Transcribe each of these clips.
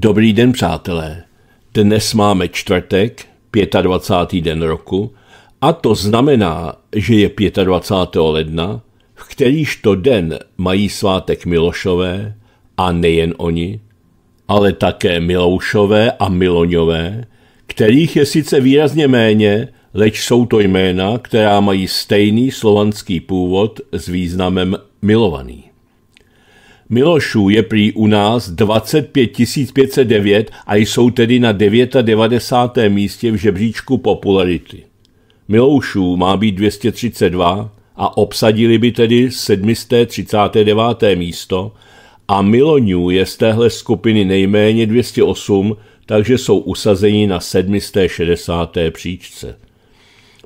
Dobrý den, přátelé. Dnes máme čtvrtek, 25. den roku, a to znamená, že je 25. ledna, v kterýž to den mají svátek Milošové a nejen oni, ale také Miloušové a Miloňové, kterých je sice výrazně méně, leč jsou to jména, která mají stejný slovanský původ s významem milovaný. Milošů je prý u nás 25 509 a jsou tedy na 99. místě v žebříčku popularity. Miloušů má být 232 a obsadili by tedy 739. místo a Miloňů je z téhle skupiny nejméně 208, takže jsou usazeni na 760. příčce.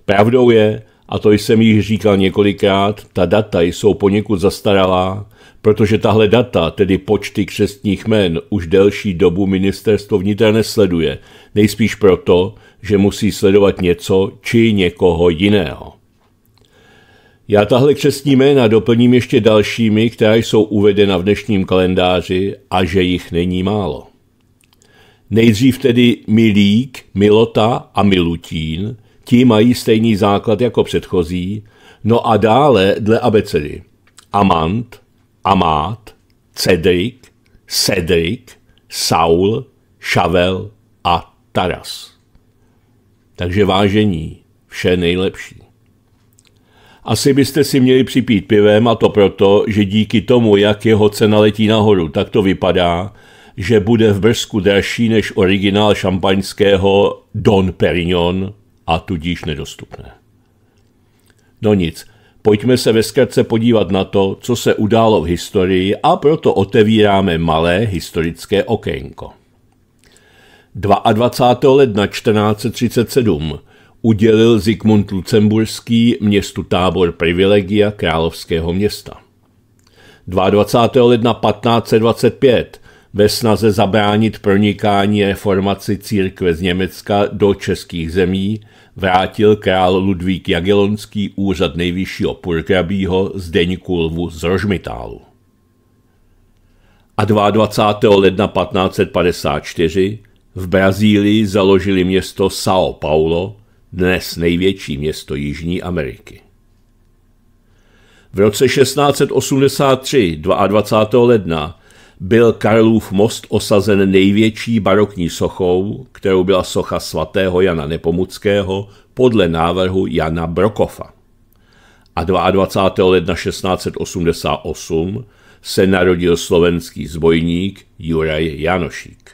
Pravdou je, a to jsem již říkal několikrát, ta data jsou poněkud zastaralá, Protože tahle data, tedy počty křestních jmen, už delší dobu ministerstvo vnitra nesleduje, nejspíš proto, že musí sledovat něco či někoho jiného. Já tahle křestní jména doplním ještě dalšími, která jsou uvedena v dnešním kalendáři a že jich není málo. Nejdřív tedy Milík, Milota a Milutín, ti mají stejný základ jako předchozí, no a dále dle abecedy. Amant, Amát, Cedrik, Cedrik, Saul, Šavel a Taras. Takže vážení, vše nejlepší. Asi byste si měli připít pivem a to proto, že díky tomu, jak jeho cena letí nahoru, tak to vypadá, že bude v Brzku dražší než originál šampaňského Don Perignon a tudíž nedostupné. No nic, Pojďme se ve zkratce podívat na to, co se událo v historii a proto otevíráme malé historické okénko. 22. ledna 1437 udělil Zikmund Lucemburský městu tábor privilegia královského města. 22. ledna 1525 ve snaze zabránit pronikání reformaci církve z Německa do českých zemí vrátil král Ludvík Jagelonský úřad nejvyššího purkrabího Zdeňku Lvu z Rožmitálu. A 22. ledna 1554 v Brazílii založili město São Paulo, dnes největší město Jižní Ameriky. V roce 1683, 22. ledna, byl Karlův most osazen největší barokní sochou, kterou byla socha svatého Jana Nepomuckého podle návrhu Jana Brokofa. A 22. ledna 1688 se narodil slovenský zbojník Juraj Janošík.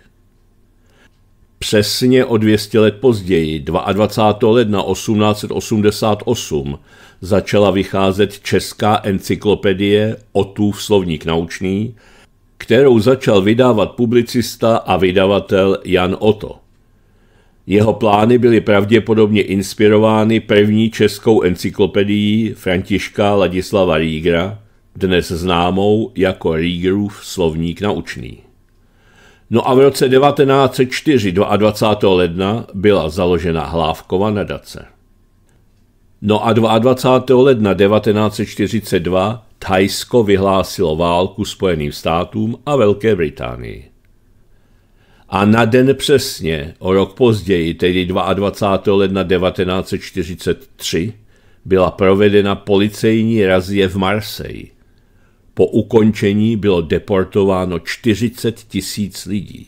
Přesně o 200 let později, 22. ledna 1888, začala vycházet česká encyklopedie Otův slovník naučný, kterou začal vydávat publicista a vydavatel Jan Otto. Jeho plány byly pravděpodobně inspirovány první českou encyklopedií Františka Ladislava Rígra, dnes známou jako Rígrův slovník naučný. No a v roce 1904 22. ledna byla založena Hlávkova nadace. No a 22. ledna 1942 Thajsko vyhlásilo válku Spojeným státům a Velké Británii. A na den přesně, o rok později, tedy 22. ledna 1943, byla provedena policejní razie v Marseji. Po ukončení bylo deportováno 40 tisíc lidí.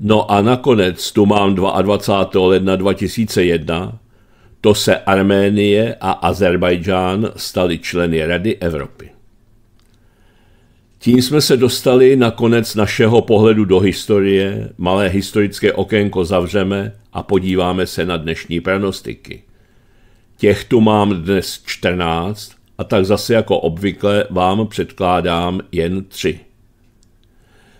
No a nakonec tu mám 22. ledna 2001 to se Arménie a Azerbajdžán stali členy Rady Evropy. Tím jsme se dostali na konec našeho pohledu do historie, malé historické okénko zavřeme a podíváme se na dnešní pranostiky. Těch tu mám dnes 14 a tak zase jako obvykle vám předkládám jen tři.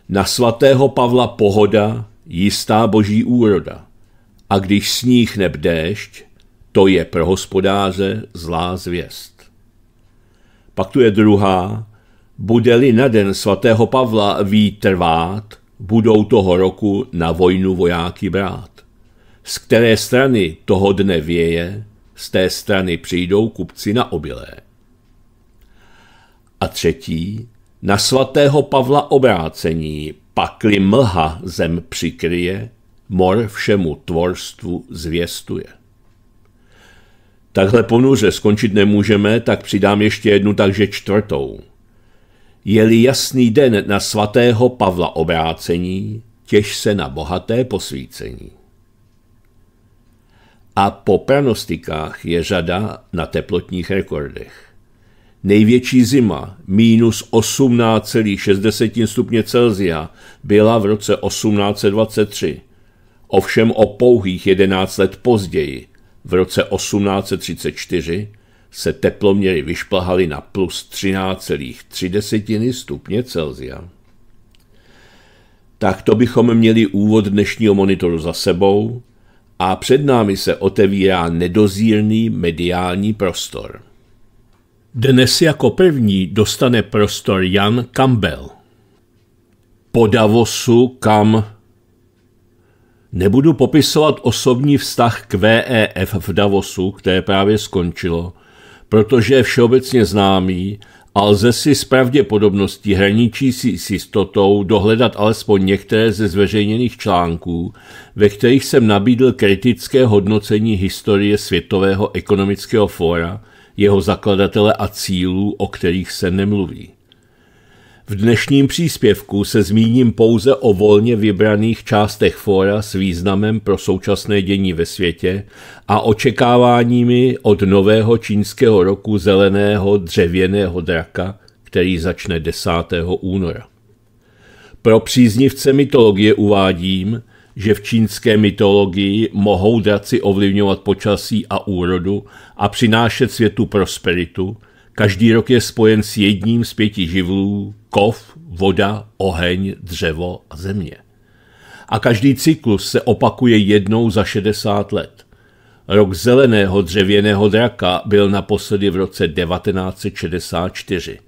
Na svatého Pavla pohoda, jistá boží úroda. A když sníh nebdešť. To je pro hospodáře zlá zvěst. Pak tu je druhá, bude-li na den svatého Pavla výtrvát, budou toho roku na vojnu vojáky brát. Z které strany toho dne věje, z té strany přijdou kupci na obilé. A třetí, na svatého Pavla obrácení, pakli mlha zem přikryje, mor všemu tvorstvu zvěstuje. Takhle ponuře skončit nemůžeme, tak přidám ještě jednu, takže čtvrtou. Jeli jasný den na svatého Pavla obrácení, těž se na bohaté posvícení. A po pranostikách je řada na teplotních rekordech. Největší zima, minus 18,6 stupně Celzia, byla v roce 1823, ovšem o pouhých 11 let později, v roce 1834 se teploměry vyšplhaly na plus 13,3 stupně Celzia. Tak to bychom měli úvod dnešního monitoru za sebou a před námi se otevírá nedozírný mediální prostor. Dnes jako první dostane prostor Jan Campbell. Po Davosu, kam Nebudu popisovat osobní vztah k VEF v Davosu, které právě skončilo, protože je všeobecně známý a lze si s pravděpodobností hraničící s jistotou dohledat alespoň některé ze zveřejněných článků, ve kterých jsem nabídl kritické hodnocení historie Světového ekonomického fóra, jeho zakladatele a cílů, o kterých se nemluví. V dnešním příspěvku se zmíním pouze o volně vybraných částech fóra s významem pro současné dění ve světě a očekáváními od nového čínského roku zeleného dřevěného draka, který začne 10. února. Pro příznivce mytologie uvádím, že v čínské mytologii mohou draci ovlivňovat počasí a úrodu a přinášet světu prosperitu – Každý rok je spojen s jedním z pěti živlů kov, voda, oheň, dřevo a země. A každý cyklus se opakuje jednou za 60 let. Rok zeleného dřevěného draka byl naposledy v roce 1964.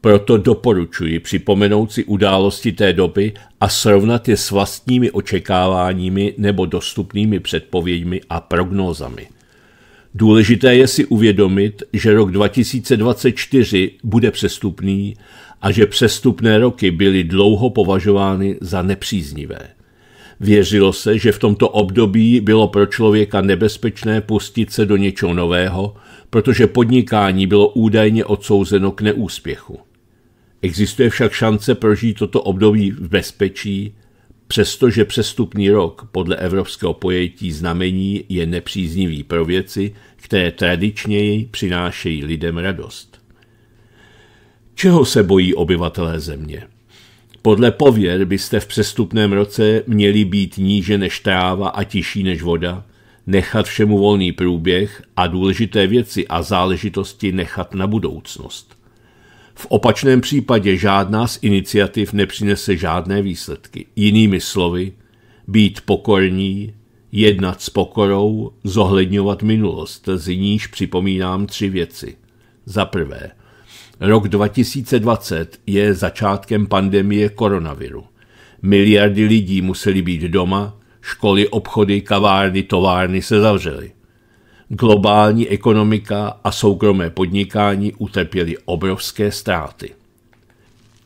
Proto doporučuji připomenout si události té doby a srovnat je s vlastními očekáváními nebo dostupnými předpověďmi a prognózami. Důležité je si uvědomit, že rok 2024 bude přestupný a že přestupné roky byly dlouho považovány za nepříznivé. Věřilo se, že v tomto období bylo pro člověka nebezpečné pustit se do něčeho nového, protože podnikání bylo údajně odsouzeno k neúspěchu. Existuje však šance prožít toto období v bezpečí, Přestože přestupní rok podle evropského pojetí znamení je nepříznivý pro věci, které tradičněji přinášejí lidem radost. Čeho se bojí obyvatelé země? Podle pověr byste v přestupném roce měli být níže než tráva a tiší než voda, nechat všemu volný průběh a důležité věci a záležitosti nechat na budoucnost. V opačném případě žádná z iniciativ nepřinese žádné výsledky. Jinými slovy, být pokorní, jednat s pokorou, zohledňovat minulost, z níž připomínám tři věci. Za prvé, rok 2020 je začátkem pandemie koronaviru. Miliardy lidí museli být doma, školy, obchody, kavárny, továrny se zavřely globální ekonomika a soukromé podnikání utrpěly obrovské ztráty.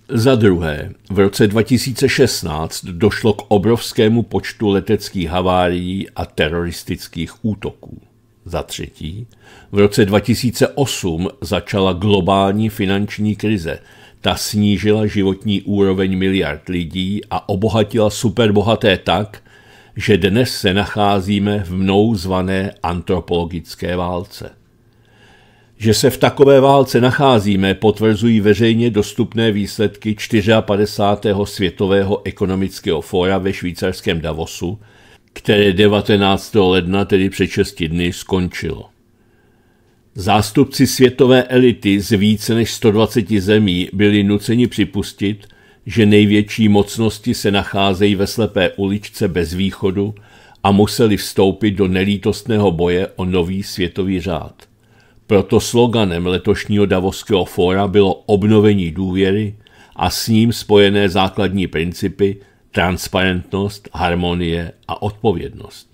Za druhé, v roce 2016 došlo k obrovskému počtu leteckých havárií a teroristických útoků. Za třetí, v roce 2008 začala globální finanční krize. Ta snížila životní úroveň miliard lidí a obohatila superbohaté tak, že dnes se nacházíme v mnou zvané antropologické válce. Že se v takové válce nacházíme, potvrzují veřejně dostupné výsledky 54. světového ekonomického fóra ve švýcarském Davosu, které 19. ledna, tedy před 6 dny, skončilo. Zástupci světové elity z více než 120 zemí byli nuceni připustit, že největší mocnosti se nacházejí ve slepé uličce bez východu a museli vstoupit do nelítostného boje o nový světový řád. Proto sloganem letošního Davoského fóra bylo obnovení důvěry a s ním spojené základní principy transparentnost, harmonie a odpovědnost.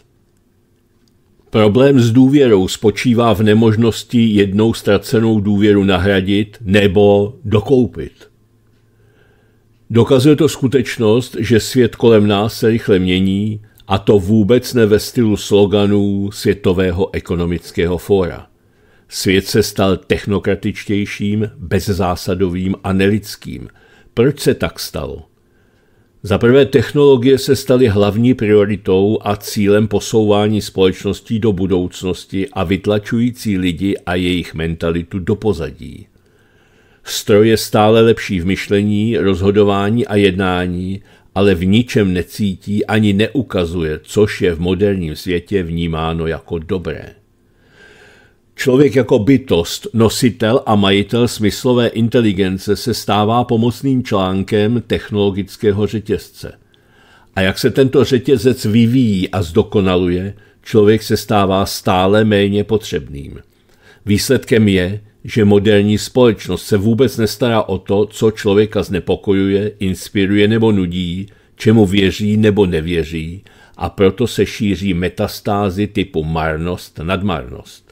Problém s důvěrou spočívá v nemožnosti jednou ztracenou důvěru nahradit nebo dokoupit – Dokazuje to skutečnost, že svět kolem nás se rychle mění, a to vůbec ne ve stylu sloganů Světového ekonomického fóra. Svět se stal technokratičtějším, bezzásadovým a nelidským. Proč se tak stalo? Za prvé technologie se staly hlavní prioritou a cílem posouvání společností do budoucnosti a vytlačující lidi a jejich mentalitu do pozadí. Stroj je stále lepší v myšlení, rozhodování a jednání, ale v ničem necítí ani neukazuje, což je v moderním světě vnímáno jako dobré. Člověk jako bytost, nositel a majitel smyslové inteligence se stává pomocným článkem technologického řetězce. A jak se tento řetězec vyvíjí a zdokonaluje, člověk se stává stále méně potřebným. Výsledkem je, že moderní společnost se vůbec nestará o to, co člověka znepokojuje, inspiruje nebo nudí, čemu věří nebo nevěří a proto se šíří metastázy typu marnost nadmarnost.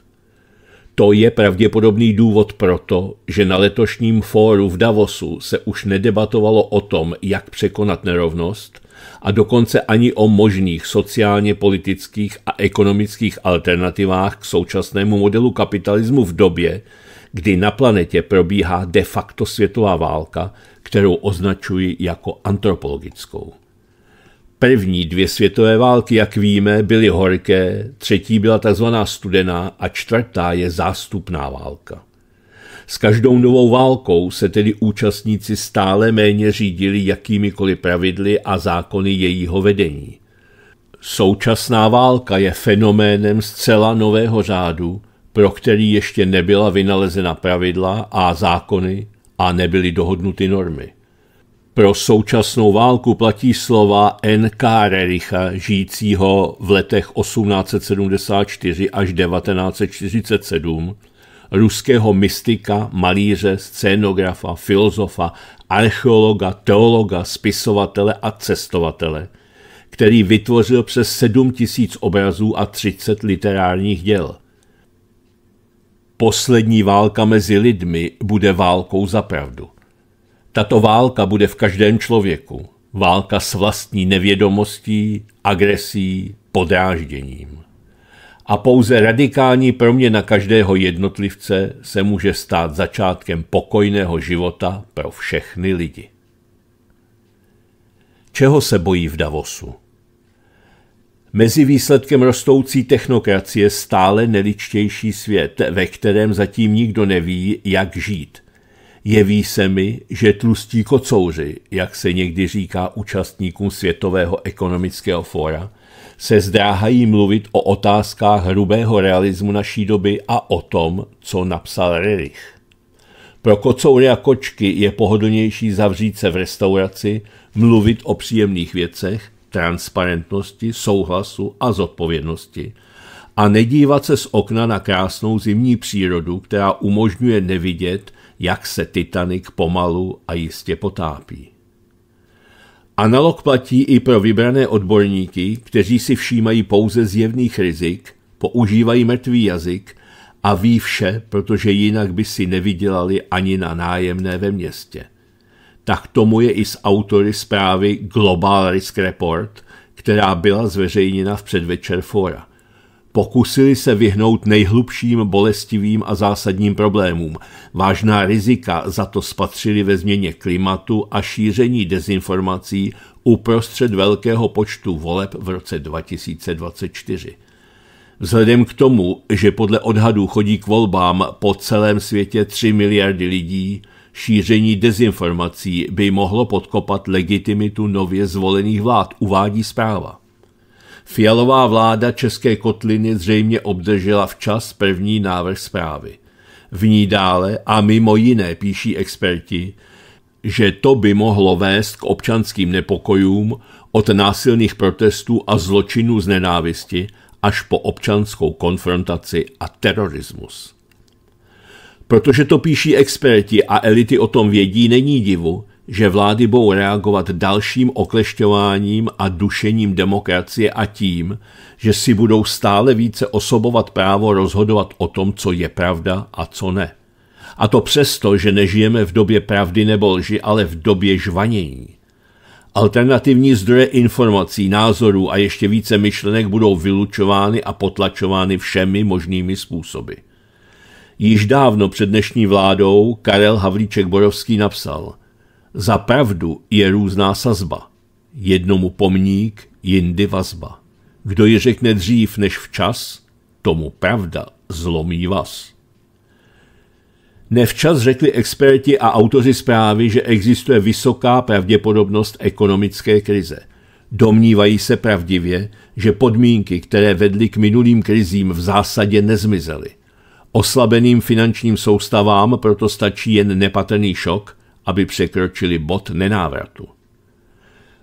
To je pravděpodobný důvod proto, že na letošním fóru v Davosu se už nedebatovalo o tom, jak překonat nerovnost a dokonce ani o možných sociálně politických a ekonomických alternativách k současnému modelu kapitalismu v době, kdy na planetě probíhá de facto světová válka, kterou označuji jako antropologickou. První dvě světové války, jak víme, byly horké, třetí byla tzv. studená a čtvrtá je zástupná válka. S každou novou válkou se tedy účastníci stále méně řídili jakýmikoliv pravidly a zákony jejího vedení. Současná válka je fenoménem zcela nového řádu, pro který ještě nebyla vynalezena pravidla a zákony a nebyly dohodnuty normy. Pro současnou válku platí slova N. K. Rericha, žijícího v letech 1874 až 1947, ruského mystika, malíře, scénografa, filozofa, archeologa, teologa, spisovatele a cestovatele, který vytvořil přes 7 000 obrazů a 30 literárních děl – Poslední válka mezi lidmi bude válkou za pravdu. Tato válka bude v každém člověku. Válka s vlastní nevědomostí, agresí, podrážděním. A pouze radikální proměna každého jednotlivce se může stát začátkem pokojného života pro všechny lidi. Čeho se bojí v Davosu? Mezi výsledkem rostoucí technokracie stále neličtější svět, ve kterém zatím nikdo neví, jak žít. Jeví se mi, že tlustí kocouři, jak se někdy říká účastníkům Světového ekonomického fóra, se zdráhají mluvit o otázkách hrubého realismu naší doby a o tom, co napsal Rerich. Pro kocoury a kočky je pohodlnější zavřít se v restauraci, mluvit o příjemných věcech transparentnosti, souhlasu a zodpovědnosti a nedívat se z okna na krásnou zimní přírodu, která umožňuje nevidět, jak se Titanic pomalu a jistě potápí. Analog platí i pro vybrané odborníky, kteří si všímají pouze zjevných rizik, používají mrtvý jazyk a ví vše, protože jinak by si nevydělali ani na nájemné ve městě tak tomu je i z autory zprávy Global Risk Report, která byla zveřejněna v předvečer fora. Pokusili se vyhnout nejhlubším bolestivým a zásadním problémům. Vážná rizika za to spatřili ve změně klimatu a šíření dezinformací uprostřed velkého počtu voleb v roce 2024. Vzhledem k tomu, že podle odhadů chodí k volbám po celém světě 3 miliardy lidí, Šíření dezinformací by mohlo podkopat legitimitu nově zvolených vlád, uvádí zpráva. Fialová vláda České kotliny zřejmě obdržela včas první návrh zprávy. V ní dále a mimo jiné píší experti, že to by mohlo vést k občanským nepokojům od násilných protestů a zločinů z nenávisti až po občanskou konfrontaci a terorismus. Protože to píší experti a elity o tom vědí, není divu, že vlády budou reagovat dalším oklešťováním a dušením demokracie a tím, že si budou stále více osobovat právo rozhodovat o tom, co je pravda a co ne. A to přesto, že nežijeme v době pravdy nebo lži, ale v době žvanění. Alternativní zdroje informací, názorů a ještě více myšlenek budou vylučovány a potlačovány všemi možnými způsoby. Již dávno před dnešní vládou Karel Havlíček Borovský napsal Za pravdu je různá sazba. Jednomu pomník, jindy vazba. Kdo ji řekne dřív než včas, tomu pravda zlomí vás. Nevčas řekli experti a autoři zprávy, že existuje vysoká pravděpodobnost ekonomické krize. Domnívají se pravdivě, že podmínky, které vedly k minulým krizím, v zásadě nezmizely – Oslabeným finančním soustavám proto stačí jen nepatrný šok, aby překročili bod nenávratu.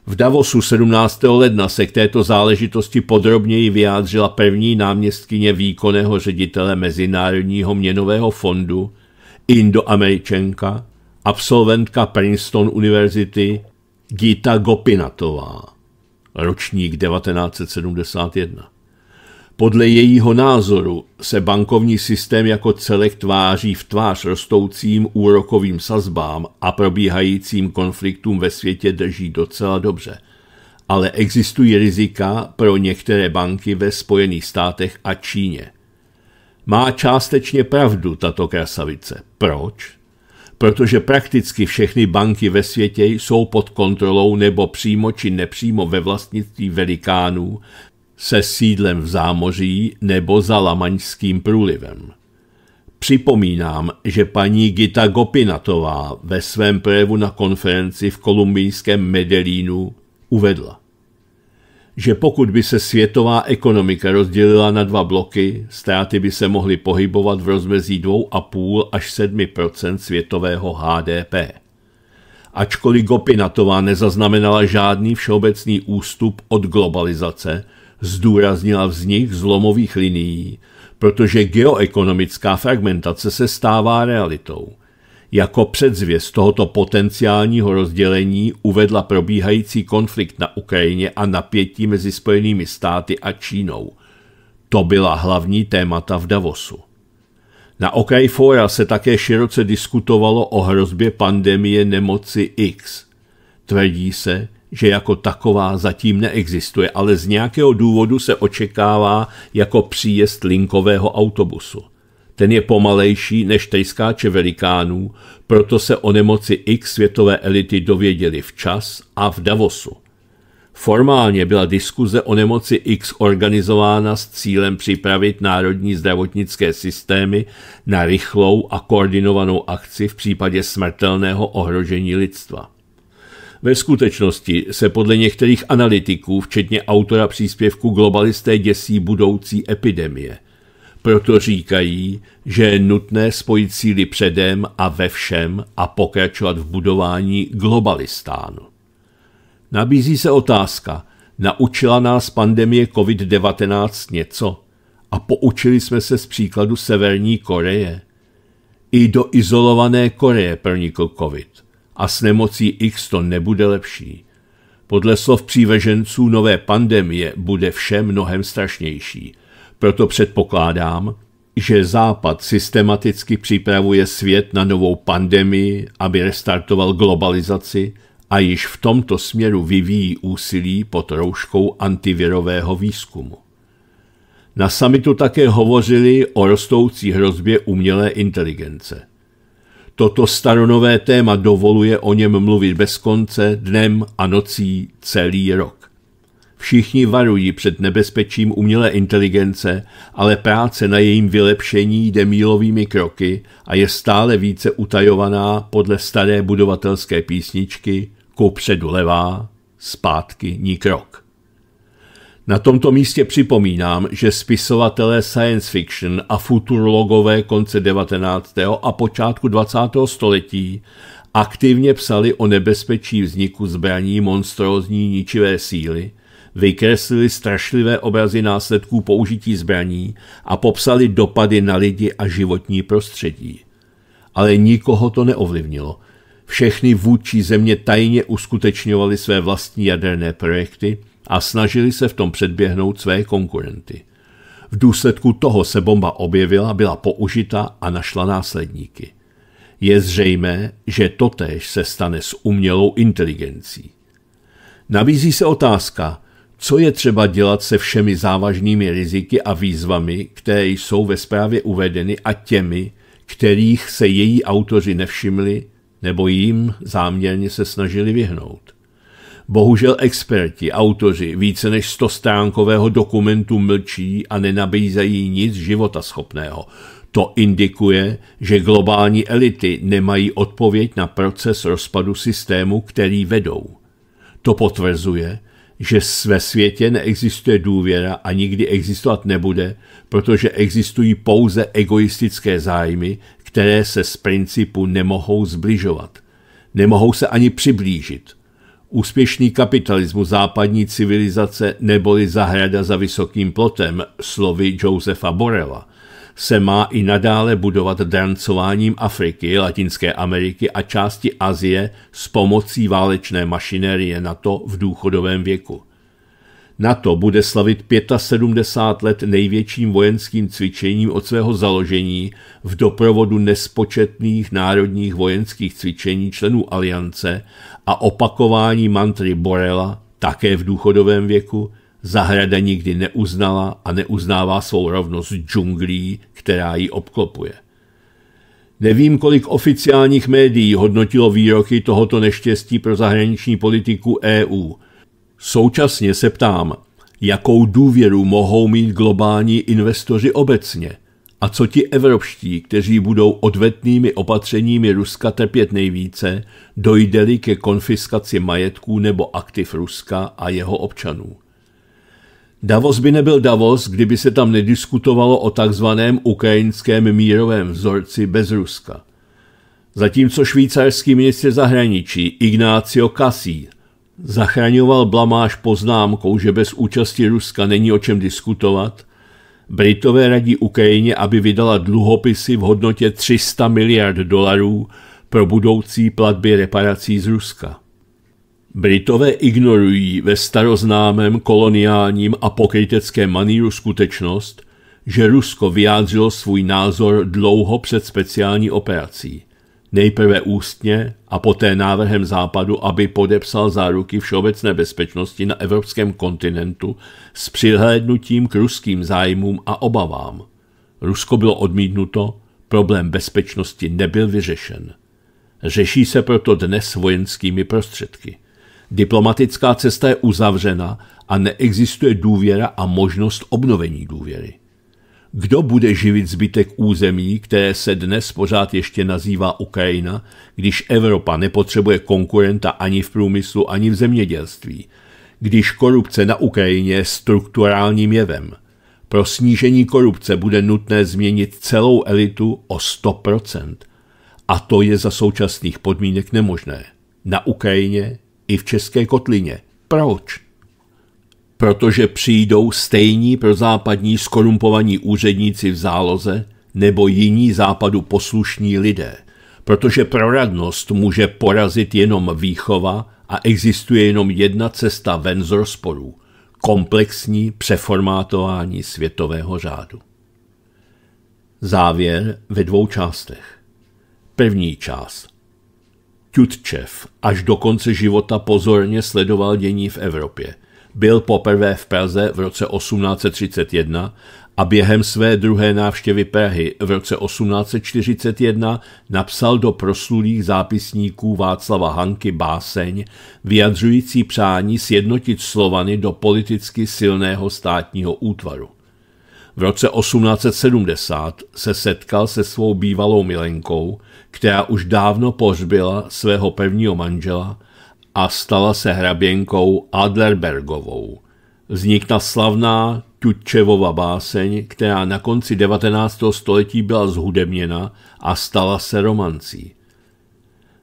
V Davosu 17. ledna se k této záležitosti podrobněji vyjádřila první náměstkyně výkonného ředitele Mezinárodního měnového fondu, Indoameričenka, absolventka Princeton univerzity Gita Gopinatová, ročník 1971. Podle jejího názoru se bankovní systém jako celek tváří v tvář rostoucím úrokovým sazbám a probíhajícím konfliktům ve světě drží docela dobře. Ale existují rizika pro některé banky ve Spojených státech a Číně. Má částečně pravdu tato krasavice. Proč? Protože prakticky všechny banky ve světě jsou pod kontrolou nebo přímo či nepřímo ve vlastnictví velikánů, se sídlem v Zámoří nebo za Lamaňským průlivem. Připomínám, že paní Gita Gopinatová ve svém projevu na konferenci v kolumbijském Medellínu uvedla, že pokud by se světová ekonomika rozdělila na dva bloky, ztráty by se mohly pohybovat v rozmezí 2,5 až 7 světového HDP. Ačkoliv Gopinatová nezaznamenala žádný všeobecný ústup od globalizace – zdůraznila vznik zlomových linií, protože geoekonomická fragmentace se stává realitou. Jako předzvěst tohoto potenciálního rozdělení uvedla probíhající konflikt na Ukrajině a napětí mezi Spojenými státy a Čínou. To byla hlavní témata v Davosu. Na okraji fóra se také široce diskutovalo o hrozbě pandemie nemoci X. Tvrdí se, že jako taková zatím neexistuje, ale z nějakého důvodu se očekává jako příjezd linkového autobusu. Ten je pomalejší než tejskáče velikánů, proto se o nemoci X světové elity dověděli včas a v Davosu. Formálně byla diskuze o nemoci X organizována s cílem připravit národní zdravotnické systémy na rychlou a koordinovanou akci v případě smrtelného ohrožení lidstva. Ve skutečnosti se podle některých analytiků, včetně autora příspěvku Globalisté děsí budoucí epidemie. Proto říkají, že je nutné spojit síly předem a ve všem a pokračovat v budování globalistánu. Nabízí se otázka, naučila nás pandemie COVID-19 něco a poučili jsme se z příkladu Severní Koreje. I do izolované Koreje pronikl COVID – a s nemocí X to nebude lepší. Podle slov příveženců nové pandemie bude vše mnohem strašnější. Proto předpokládám, že Západ systematicky připravuje svět na novou pandemii, aby restartoval globalizaci a již v tomto směru vyvíjí úsilí pod rouškou antivirového výzkumu. Na samitu také hovořili o rostoucí hrozbě umělé inteligence. Toto staronové téma dovoluje o něm mluvit bez konce, dnem a nocí celý rok. Všichni varují před nebezpečím umělé inteligence, ale práce na jejím vylepšení jde mílovými kroky a je stále více utajovaná podle staré budovatelské písničky ku předu levá, zpátky ní krok. Na tomto místě připomínám, že spisovatelé science fiction a futurologové konce 19. a počátku 20. století aktivně psali o nebezpečí vzniku zbraní monstrózní ničivé síly, vykreslili strašlivé obrazy následků použití zbraní a popsali dopady na lidi a životní prostředí. Ale nikoho to neovlivnilo. Všechny vůdčí země tajně uskutečňovali své vlastní jaderné projekty – a snažili se v tom předběhnout své konkurenty. V důsledku toho se bomba objevila, byla použita a našla následníky. Je zřejmé, že totéž se stane s umělou inteligencí. Nabízí se otázka, co je třeba dělat se všemi závažnými riziky a výzvami, které jsou ve zprávě uvedeny a těmi, kterých se její autoři nevšimli nebo jim záměrně se snažili vyhnout. Bohužel experti, autoři více než stostánkového dokumentu mlčí a nenabízejí nic životaschopného. To indikuje, že globální elity nemají odpověď na proces rozpadu systému, který vedou. To potvrzuje, že ve světě neexistuje důvěra a nikdy existovat nebude, protože existují pouze egoistické zájmy, které se z principu nemohou zbližovat. Nemohou se ani přiblížit – Úspěšný kapitalismus západní civilizace neboli zahrada za vysokým plotem, slovy Josefa Borela, se má i nadále budovat drancováním Afriky, Latinské Ameriky a části Azie s pomocí válečné mašinérie NATO v důchodovém věku. NATO bude slavit 75 let největším vojenským cvičením od svého založení v doprovodu nespočetných národních vojenských cvičení členů aliance a opakování mantry Borela, také v důchodovém věku, zahrada nikdy neuznala a neuznává svou rovnost džunglí, která ji obklopuje. Nevím, kolik oficiálních médií hodnotilo výroky tohoto neštěstí pro zahraniční politiku EU. Současně se ptám, jakou důvěru mohou mít globální investoři obecně? A co ti evropští, kteří budou odvetnými opatřeními Ruska trpět nejvíce, dojdeli ke konfiskaci majetků nebo aktiv Ruska a jeho občanů? Davos by nebyl Davos, kdyby se tam nediskutovalo o takzvaném ukrajinském mírovém vzorci bez Ruska. Zatímco švýcarský ministr zahraničí Ignácio Cassi zachraňoval blamáž poznámkou, že bez účasti Ruska není o čem diskutovat, Britové radí Ukrajině, aby vydala dluhopisy v hodnotě 300 miliard dolarů pro budoucí platby reparací z Ruska. Britové ignorují ve staroznámém koloniálním a pokryteckém maníru skutečnost, že Rusko vyjádřilo svůj názor dlouho před speciální operací – nejprve ústně a poté návrhem Západu, aby podepsal záruky všeobecné bezpečnosti na evropském kontinentu s přihlédnutím k ruským zájmům a obavám. Rusko bylo odmítnuto, problém bezpečnosti nebyl vyřešen. Řeší se proto dnes vojenskými prostředky. Diplomatická cesta je uzavřena a neexistuje důvěra a možnost obnovení důvěry. Kdo bude živit zbytek území, které se dnes pořád ještě nazývá Ukrajina, když Evropa nepotřebuje konkurenta ani v průmyslu, ani v zemědělství? Když korupce na Ukrajině je strukturálním jevem? Pro snížení korupce bude nutné změnit celou elitu o 100%. A to je za současných podmínek nemožné. Na Ukrajině i v České kotlině. Proč? protože přijdou stejní prozápadní skorumpovaní úředníci v záloze nebo jiní západu poslušní lidé, protože proradnost může porazit jenom výchova a existuje jenom jedna cesta ven z rozporů – komplexní přeformátování světového řádu. Závěr ve dvou částech. První část. Tutčev až do konce života pozorně sledoval dění v Evropě – byl poprvé v Praze v roce 1831 a během své druhé návštěvy Prahy v roce 1841 napsal do proslulých zápisníků Václava Hanky báseň vyjadřující přání sjednotit Slovany do politicky silného státního útvaru. V roce 1870 se setkal se svou bývalou milenkou, která už dávno pořbila svého prvního manžela a stala se hraběnkou Adlerbergovou. Vznikla slavná Tutčevova báseň, která na konci 19. století byla zhudebněna a stala se romancí.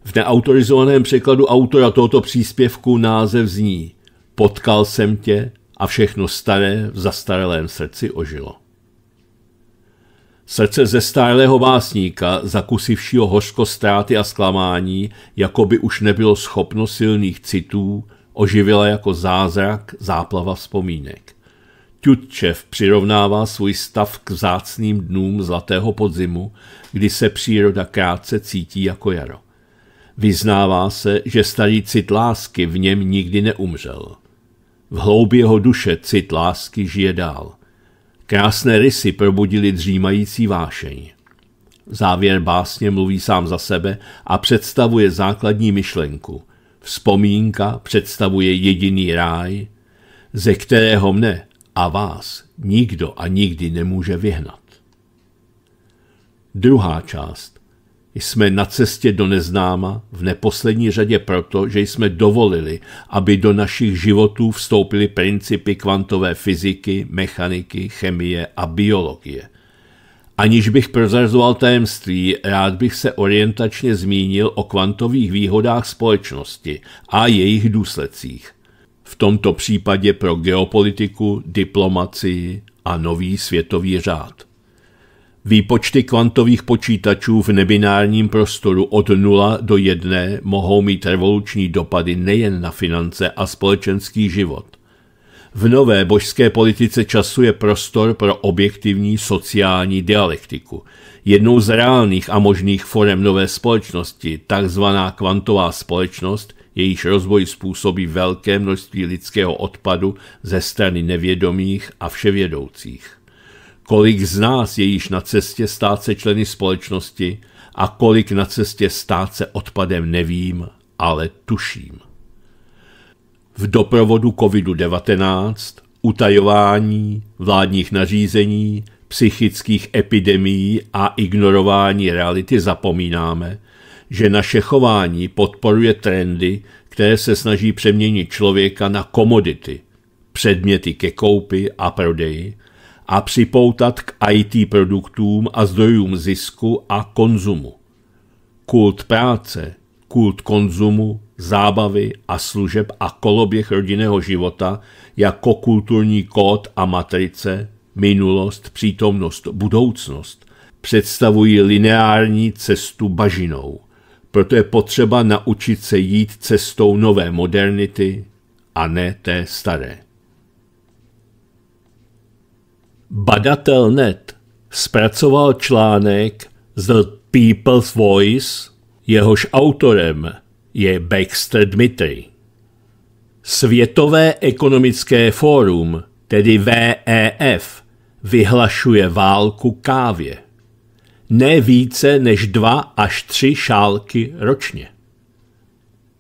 V neautorizovaném překladu autora tohoto příspěvku název zní Potkal jsem tě a všechno staré v zastaralém srdci ožilo. Srdce zestálého básníka, zakusivšího hořko ztráty a zklamání, jako by už nebylo schopno silných citů, oživila jako zázrak záplava vzpomínek. Tutčev přirovnává svůj stav k vzácným dnům zlatého podzimu, kdy se příroda krátce cítí jako jaro. Vyznává se, že starý cit lásky v něm nikdy neumřel. V hloubi jeho duše cit lásky žije dál. Krásné rysy probudili dřímající vášeň. Závěr básně mluví sám za sebe a představuje základní myšlenku. Vzpomínka představuje jediný ráj, ze kterého mne a vás nikdo a nikdy nemůže vyhnat. Druhá část. Jsme na cestě do neznáma, v neposlední řadě proto, že jsme dovolili, aby do našich životů vstoupily principy kvantové fyziky, mechaniky, chemie a biologie. Aniž bych prozrazoval tajemství, rád bych se orientačně zmínil o kvantových výhodách společnosti a jejich důsledcích. V tomto případě pro geopolitiku, diplomacii a nový světový řád. Výpočty kvantových počítačů v nebinárním prostoru od 0 do 1 mohou mít revoluční dopady nejen na finance a společenský život. V nové božské politice času je prostor pro objektivní sociální dialektiku. Jednou z reálných a možných forem nové společnosti, takzvaná kvantová společnost, jejíž rozvoj způsobí velké množství lidského odpadu ze strany nevědomých a vševědoucích. Kolik z nás je již na cestě stát se členy společnosti a kolik na cestě stát se odpadem nevím, ale tuším. V doprovodu COVID-19, utajování, vládních nařízení, psychických epidemií a ignorování reality zapomínáme, že naše chování podporuje trendy, které se snaží přeměnit člověka na komodity, předměty ke koupi a prodeji, a připoutat k IT produktům a zdrojům zisku a konzumu. Kult práce, kult konzumu, zábavy a služeb a koloběh rodinného života jako kulturní kód a matrice, minulost, přítomnost, budoucnost představují lineární cestu bažinou. Proto je potřeba naučit se jít cestou nové modernity a ne té staré. Badatel.net zpracoval článek The People's Voice, jehož autorem je Baxter Dmitry. Světové ekonomické fórum, tedy VEF, vyhlašuje válku kávě. Ne více než dva až tři šálky ročně.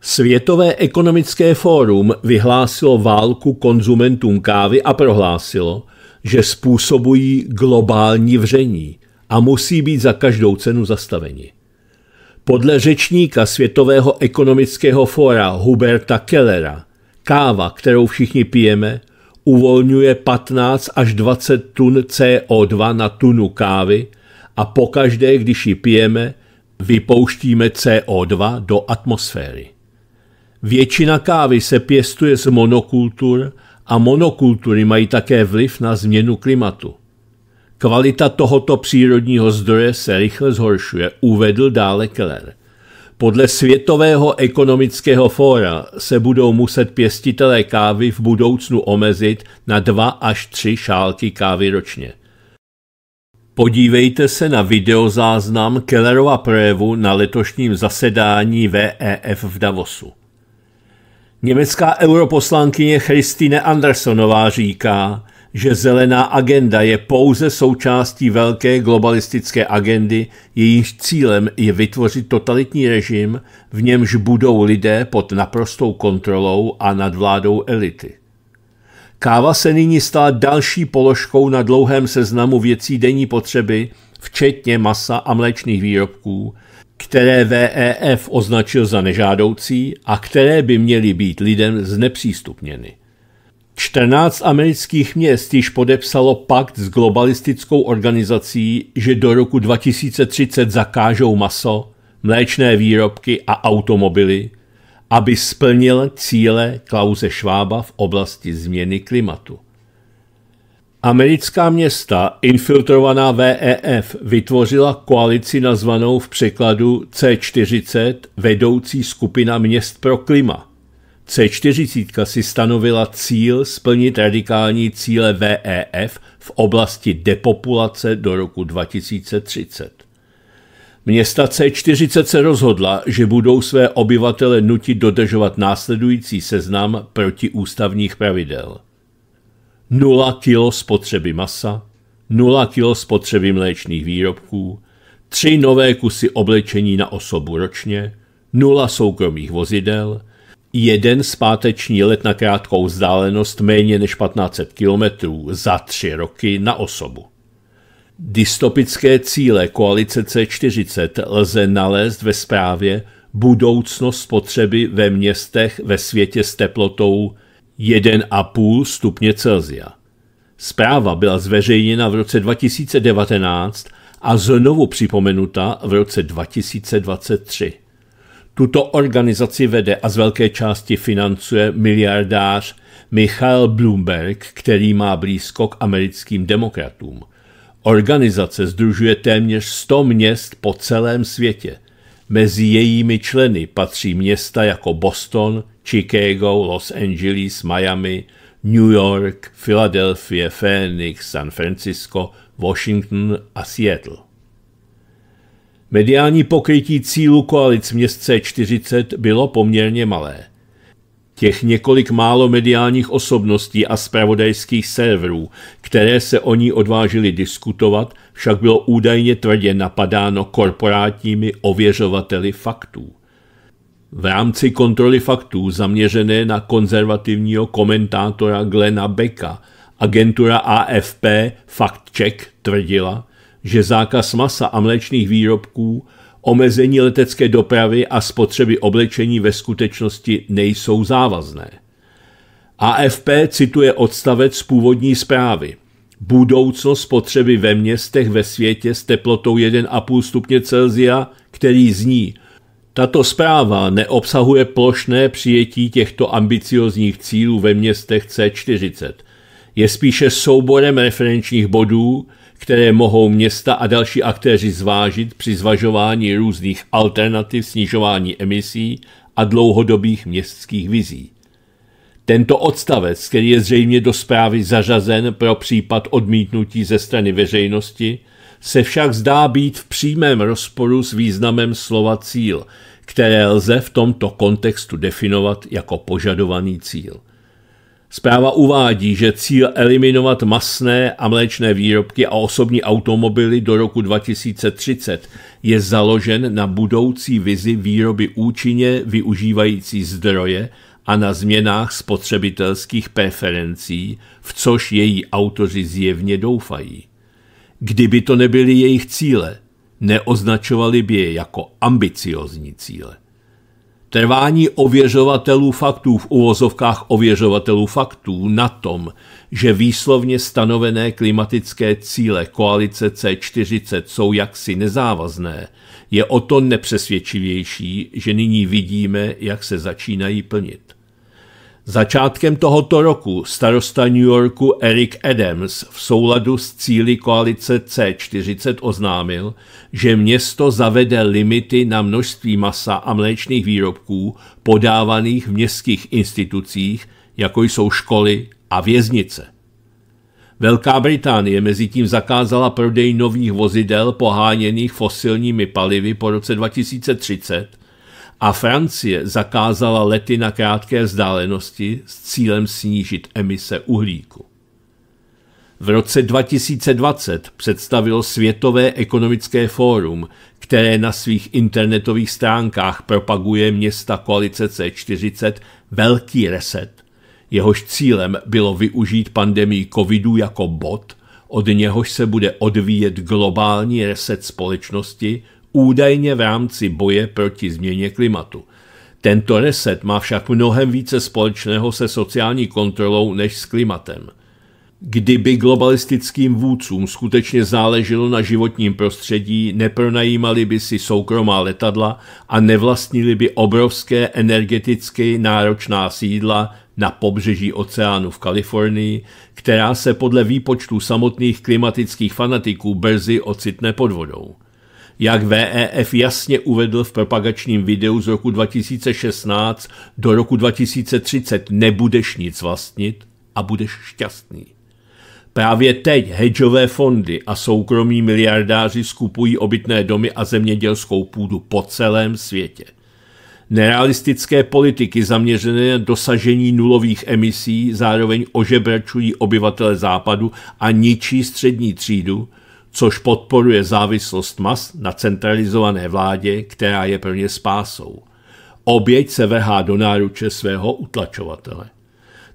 Světové ekonomické fórum vyhlásilo válku konzumentům kávy a prohlásilo, že způsobují globální vření a musí být za každou cenu zastaveni. Podle řečníka Světového ekonomického fóra Huberta Kellera káva, kterou všichni pijeme, uvolňuje 15 až 20 tun CO2 na tunu kávy a pokaždé, když ji pijeme, vypouštíme CO2 do atmosféry. Většina kávy se pěstuje z monokultur a monokultury mají také vliv na změnu klimatu. Kvalita tohoto přírodního zdroje se rychle zhoršuje, uvedl dále Keller. Podle Světového ekonomického fóra se budou muset pěstitelé kávy v budoucnu omezit na dva až tři šálky kávy ročně. Podívejte se na videozáznam Kellerova projevu na letošním zasedání VEF v Davosu. Německá europoslankyně Christine Andersonová říká, že zelená agenda je pouze součástí velké globalistické agendy, jejíž cílem je vytvořit totalitní režim, v němž budou lidé pod naprostou kontrolou a nad vládou elity. Káva se nyní stala další položkou na dlouhém seznamu věcí denní potřeby, včetně masa a mléčných výrobků, které VEF označil za nežádoucí a které by měly být lidem znepřístupněny. 14 amerických měst již podepsalo pakt s globalistickou organizací, že do roku 2030 zakážou maso, mléčné výrobky a automobily, aby splnil cíle Klause Švába v oblasti změny klimatu. Americká města, infiltrovaná VEF, vytvořila koalici nazvanou v překladu C40 vedoucí skupina měst pro klima. C40 si stanovila cíl splnit radikální cíle VEF v oblasti depopulace do roku 2030. Města C40 se rozhodla, že budou své obyvatele nutit dodržovat následující seznam protiústavních pravidel – 0 kg spotřeby masa, 0 kg spotřeby mléčných výrobků, 3 nové kusy oblečení na osobu ročně, 0 soukromých vozidel, jeden zpáteční let na krátkou vzdálenost méně než 1500 km za 3 roky na osobu. Dystopické cíle koalice C40 lze nalézt ve zprávě Budoucnost spotřeby ve městech ve světě s teplotou 1,5 stupně Celsia. Zpráva byla zveřejněna v roce 2019 a znovu připomenuta v roce 2023. Tuto organizaci vede a z velké části financuje miliardář Michael Bloomberg, který má blízko k americkým demokratům. Organizace združuje téměř 100 měst po celém světě – Mezi jejími členy patří města jako Boston, Chicago, Los Angeles, Miami, New York, Philadelphia, Phoenix, San Francisco, Washington a Seattle. Mediální pokrytí cílu koalic měst C40 bylo poměrně malé – těch několik málo mediálních osobností a spravodajských serverů, které se o ní odvážili diskutovat, však bylo údajně tvrdě napadáno korporátními ověřovateli faktů. V rámci kontroly faktů zaměřené na konzervativního komentátora Glena Becka agentura AFP Fact Check tvrdila, že zákaz masa a mléčných výrobků Omezení letecké dopravy a spotřeby oblečení ve skutečnosti nejsou závazné. AFP cituje odstavec z původní zprávy. Budoucnost spotřeby ve městech ve světě s teplotou 1,5 stupně Celsia, který zní tato zpráva neobsahuje plošné přijetí těchto ambiciozních cílů ve městech C40. Je spíše souborem referenčních bodů, které mohou města a další aktéři zvážit při zvažování různých alternativ snižování emisí a dlouhodobých městských vizí. Tento odstavec, který je zřejmě do zprávy zařazen pro případ odmítnutí ze strany veřejnosti, se však zdá být v přímém rozporu s významem slova cíl, které lze v tomto kontextu definovat jako požadovaný cíl. Zpráva uvádí, že cíl eliminovat masné a mléčné výrobky a osobní automobily do roku 2030 je založen na budoucí vizi výroby účinně využívající zdroje a na změnách spotřebitelských preferencí, v což její autoři zjevně doufají. Kdyby to nebyly jejich cíle, neoznačovali by je jako ambiciozní cíle. Trvání ověřovatelů faktů v uvozovkách ověřovatelů faktů na tom, že výslovně stanovené klimatické cíle koalice C40 jsou jaksi nezávazné, je o to nepřesvědčivější, že nyní vidíme, jak se začínají plnit. Začátkem tohoto roku starosta New Yorku Eric Adams v souladu s cíly koalice C40 oznámil, že město zavede limity na množství masa a mléčných výrobků podávaných v městských institucích, jako jsou školy a věznice. Velká Británie mezi tím zakázala prodej nových vozidel poháněných fosilními palivy po roce 2030 a Francie zakázala lety na krátké vzdálenosti s cílem snížit emise uhlíku. V roce 2020 představilo Světové ekonomické fórum, které na svých internetových stránkách propaguje města koalice C40 Velký reset, jehož cílem bylo využít pandemii covidu jako bod, od něhož se bude odvíjet globální reset společnosti údajně v rámci boje proti změně klimatu. Tento reset má však mnohem více společného se sociální kontrolou než s klimatem. Kdyby globalistickým vůdcům skutečně záleželo na životním prostředí, nepronajímali by si soukromá letadla a nevlastnili by obrovské energeticky náročná sídla na pobřeží oceánu v Kalifornii, která se podle výpočtu samotných klimatických fanatiků brzy ocitne pod vodou jak VEF jasně uvedl v propagačním videu z roku 2016, do roku 2030 nebudeš nic vlastnit a budeš šťastný. Právě teď hedžové fondy a soukromí miliardáři skupují obytné domy a zemědělskou půdu po celém světě. Nerealistické politiky zaměřené na dosažení nulových emisí zároveň ožebračují obyvatele západu a ničí střední třídu, což podporuje závislost mas na centralizované vládě, která je pro ně spásou. Oběť se vehá do náruče svého utlačovatele.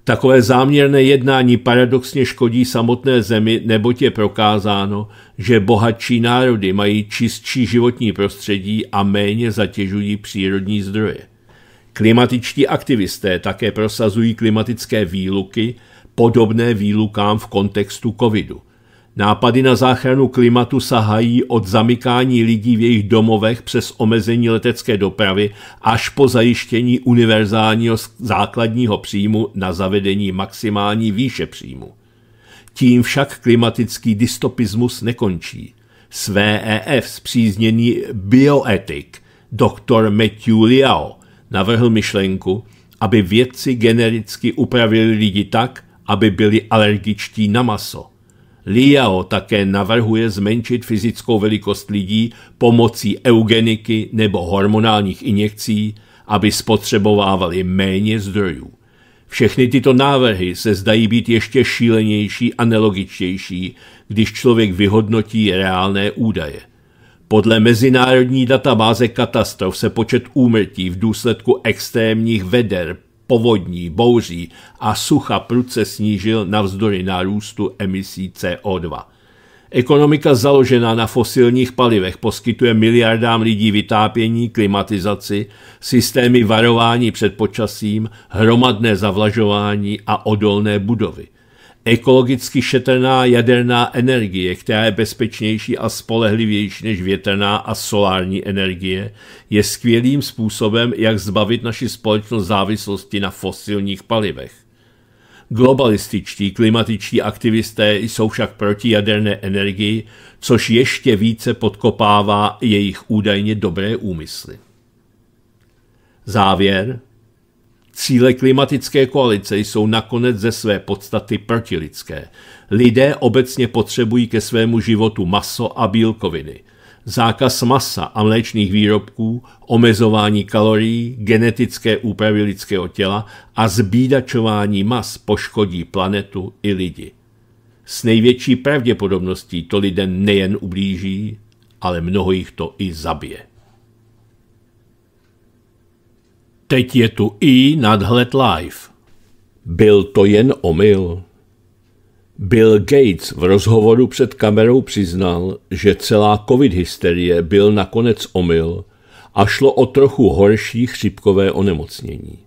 Takové záměrné jednání paradoxně škodí samotné zemi, neboť je prokázáno, že bohatší národy mají čistší životní prostředí a méně zatěžují přírodní zdroje. Klimatičtí aktivisté také prosazují klimatické výluky, podobné výlukám v kontextu covidu – Nápady na záchranu klimatu sahají od zamykání lidí v jejich domovech přes omezení letecké dopravy až po zajištění univerzálního základního příjmu na zavedení maximální výše příjmu. Tím však klimatický dystopismus nekončí. S VEF zpřízněný bioetik dr. Matthew Liao navrhl myšlenku, aby vědci genericky upravili lidi tak, aby byli alergičtí na maso – Liao také navrhuje zmenšit fyzickou velikost lidí pomocí eugeniky nebo hormonálních injekcí, aby spotřebovávali méně zdrojů. Všechny tyto návrhy se zdají být ještě šílenější a nelogičtější, když člověk vyhodnotí reálné údaje. Podle mezinárodní databáze katastrof se počet úmrtí v důsledku extrémních veder povodní, bouří a sucha pruce snížil navzdory nárůstu emisí CO2. Ekonomika založená na fosilních palivech poskytuje miliardám lidí vytápění, klimatizaci, systémy varování před počasím, hromadné zavlažování a odolné budovy – ekologicky šetrná jaderná energie, která je bezpečnější a spolehlivější než větrná a solární energie, je skvělým způsobem, jak zbavit naši společnost závislosti na fosilních palivech. Globalističtí klimatičtí aktivisté jsou však proti jaderné energii, což ještě více podkopává jejich údajně dobré úmysly. Závěr Cíle klimatické koalice jsou nakonec ze své podstaty protilidské. Lidé obecně potřebují ke svému životu maso a bílkoviny. Zákaz masa a mléčných výrobků, omezování kalorií, genetické úpravy lidského těla a zbídačování mas poškodí planetu i lidi. S největší pravděpodobností to lidem nejen ublíží, ale mnoho jich to i zabije. Teď je tu i nadhled live. Byl to jen omyl. Bill Gates v rozhovoru před kamerou přiznal, že celá covid hysterie byl nakonec omyl a šlo o trochu horší chřipkové onemocnění.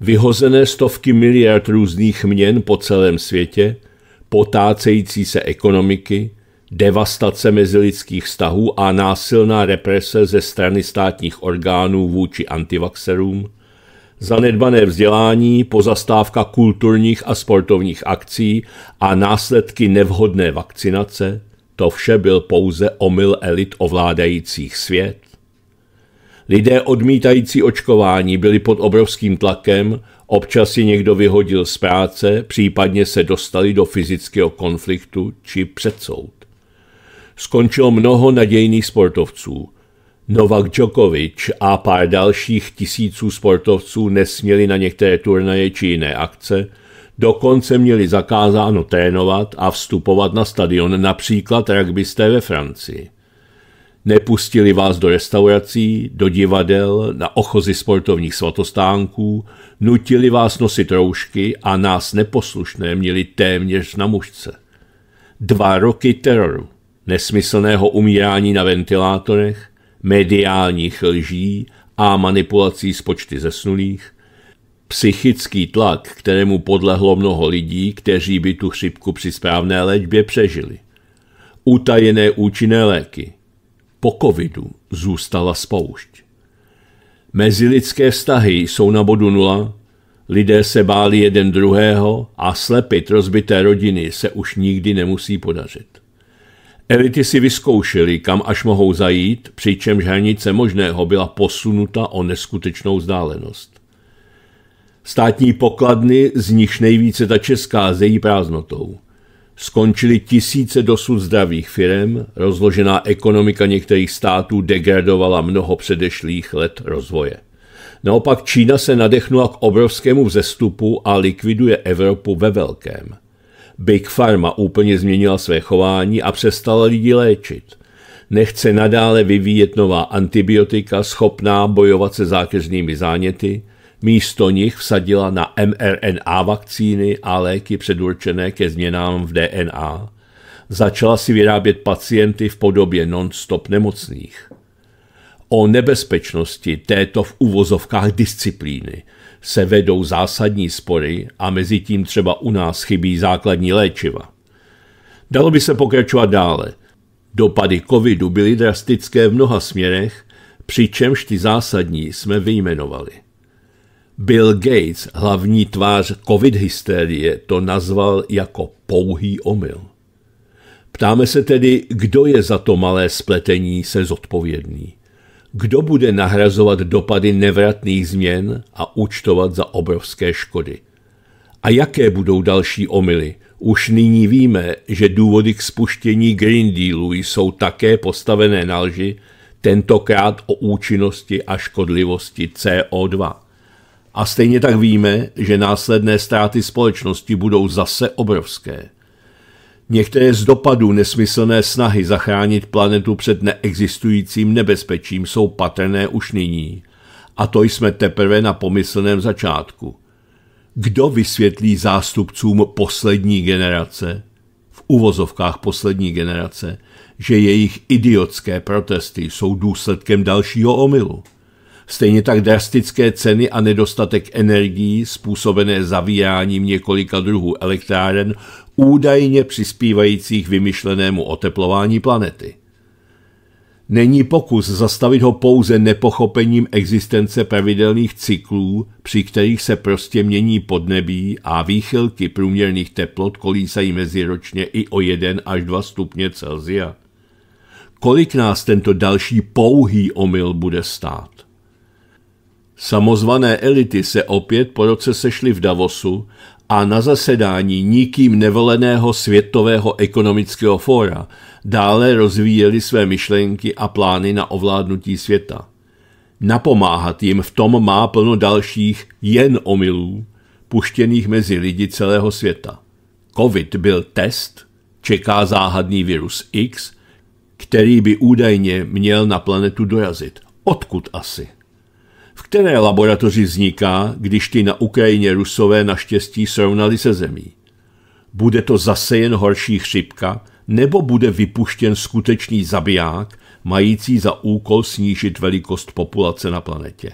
Vyhozené stovky miliard různých měn po celém světě, potácející se ekonomiky – devastace mezilidských vztahů a násilná represe ze strany státních orgánů vůči antivaxerům, zanedbané vzdělání, pozastávka kulturních a sportovních akcí a následky nevhodné vakcinace, to vše byl pouze omyl elit ovládajících svět. Lidé odmítající očkování byli pod obrovským tlakem, občas si někdo vyhodil z práce, případně se dostali do fyzického konfliktu či před soud skončilo mnoho nadějných sportovců. Novak Djokovic a pár dalších tisíců sportovců nesměli na některé turnaje či jiné akce, dokonce měli zakázáno trénovat a vstupovat na stadion, například rugbysté ve Francii. Nepustili vás do restaurací, do divadel, na ochozy sportovních svatostánků, nutili vás nosit roušky a nás neposlušné měli téměř na mužce. Dva roky teroru nesmyslného umírání na ventilátorech, mediálních lží a manipulací s počty zesnulých, psychický tlak, kterému podlehlo mnoho lidí, kteří by tu chřipku při správné léčbě přežili, utajené účinné léky. Po covidu zůstala spoušť. Mezilidské vztahy jsou na bodu nula, lidé se báli jeden druhého a slepit rozbité rodiny se už nikdy nemusí podařit. Elity si vyzkoušely, kam až mohou zajít, přičemž hranice možného byla posunuta o neskutečnou vzdálenost. Státní pokladny, z nich nejvíce ta česká, zejí prázdnotou. Skončily tisíce dosud zdravých firem, rozložená ekonomika některých států degradovala mnoho předešlých let rozvoje. Naopak Čína se nadechnula k obrovskému vzestupu a likviduje Evropu ve velkém – Big Pharma úplně změnila své chování a přestala lidi léčit. Nechce nadále vyvíjet nová antibiotika schopná bojovat se zákeřnými záněty, místo nich vsadila na mRNA vakcíny a léky předurčené ke změnám v DNA. Začala si vyrábět pacienty v podobě non-stop nemocných. O nebezpečnosti této v uvozovkách disciplíny se vedou zásadní spory a mezi tím třeba u nás chybí základní léčiva. Dalo by se pokračovat dále. Dopady covidu byly drastické v mnoha směrech, přičemž ty zásadní jsme vyjmenovali. Bill Gates, hlavní tvář covid hysterie, to nazval jako pouhý omyl. Ptáme se tedy, kdo je za to malé spletení se zodpovědný. Kdo bude nahrazovat dopady nevratných změn a účtovat za obrovské škody? A jaké budou další omily? Už nyní víme, že důvody k spuštění Green Dealu jsou také postavené na lži, tentokrát o účinnosti a škodlivosti CO2. A stejně tak víme, že následné ztráty společnosti budou zase obrovské. Některé z dopadů nesmyslné snahy zachránit planetu před neexistujícím nebezpečím jsou patrné už nyní. A to jsme teprve na pomyslném začátku. Kdo vysvětlí zástupcům poslední generace, v uvozovkách poslední generace, že jejich idiotské protesty jsou důsledkem dalšího omylu? Stejně tak drastické ceny a nedostatek energií způsobené zavíráním několika druhů elektráren údajně přispívajících vymyšlenému oteplování planety. Není pokus zastavit ho pouze nepochopením existence pravidelných cyklů, při kterých se prostě mění podnebí a výchylky průměrných teplot kolísají meziročně i o 1 až 2 stupně Celsia. Kolik nás tento další pouhý omyl bude stát? Samozvané elity se opět po roce sešly v Davosu a na zasedání nikým nevoleného Světového ekonomického fóra dále rozvíjeli své myšlenky a plány na ovládnutí světa. Napomáhat jim v tom má plno dalších jen omylů, puštěných mezi lidi celého světa. COVID byl test, čeká záhadný virus X, který by údajně měl na planetu dojazit. Odkud asi? v které laboratoři vzniká, když ty na Ukrajině rusové naštěstí srovnali se zemí. Bude to zase jen horší chřipka, nebo bude vypuštěn skutečný zabiják, mající za úkol snížit velikost populace na planetě.